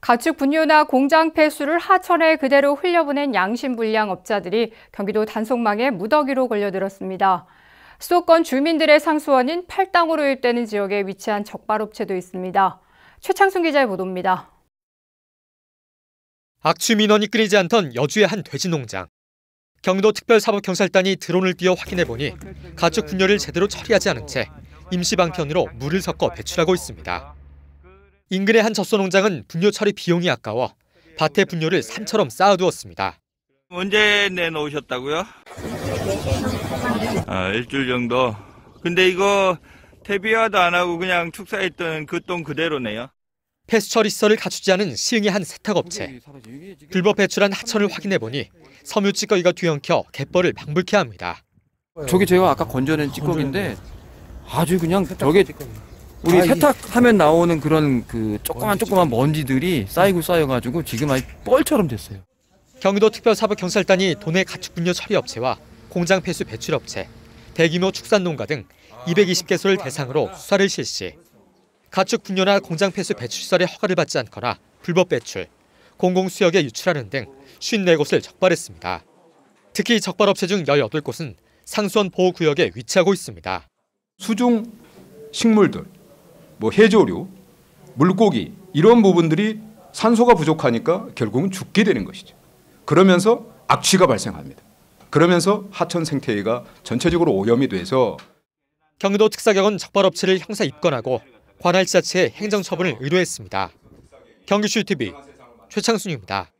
가축 분뇨나 공장 폐수를 하천에 그대로 흘려보낸 양심 불량 업자들이 경기도 단속망에 무더기로 걸려들었습니다. 수도권 주민들의 상수원인 팔당으로 일대는 지역에 위치한 적발업체도 있습니다. 최창순 기자의 보도입니다. 악취 민원이 끊이지 않던 여주의 한 돼지 농장. 경도 특별사법경찰단이 드론을 띄어 확인해보니 가축 분열을 제대로 처리하지 않은 채 임시 방편으로 물을 섞어 배출하고 있습니다. 인근의 한 젖소 농장은 분뇨 처리 비용이 아까워 밭에 분뇨를 산처럼 쌓아두었습니다. 언제 내놓으셨다고요? 아, 일주일 정도. 근데 이거 퇴비화도 안 하고 그냥 축사했던 그 똥 그대로네요. 폐수 처리 시설을 갖추지 않은 시흥의 한 세탁업체. 불법 배출한 하천을 확인해 보니 섬유 찌꺼기가 뒤엉켜 갯벌을 방불케 합니다. 저게 제가 아까 건져낸 찌꺼기인데 아주 그냥 저게 우리 아, 세탁하면 나오는 그런 그 조그만 조그만 먼지들이 쌓이고 쌓여가지고 지금 아예 뻘처럼 됐어요. 경기도특별사법경찰단이 도내 가축분뇨 처리업체와 공장 폐수 배출업체, 대규모 축산농가 등 220개소를 대상으로 수사를 실시. 가축분뇨나 공장 폐수 배출시설에 허가를 받지 않거나 불법 배출, 공공수역에 유출하는 등 54곳을 적발했습니다. 특히 적발업체 중 18곳은 상수원 보호구역에 위치하고 있습니다. 수중 식물들, 뭐 해조류, 물고기 이런 부분들이 산소가 부족하니까 결국은 죽게 되는 것이죠. 그러면서 악취가 발생합니다. 그러면서 하천 생태계가 전체적으로 오염이 돼서 경기도 특사경은 적발업체를 형사 입건하고 관할 지자체에 행정처분을 의뢰했습니다. 경기슈 TV 최창순입니다.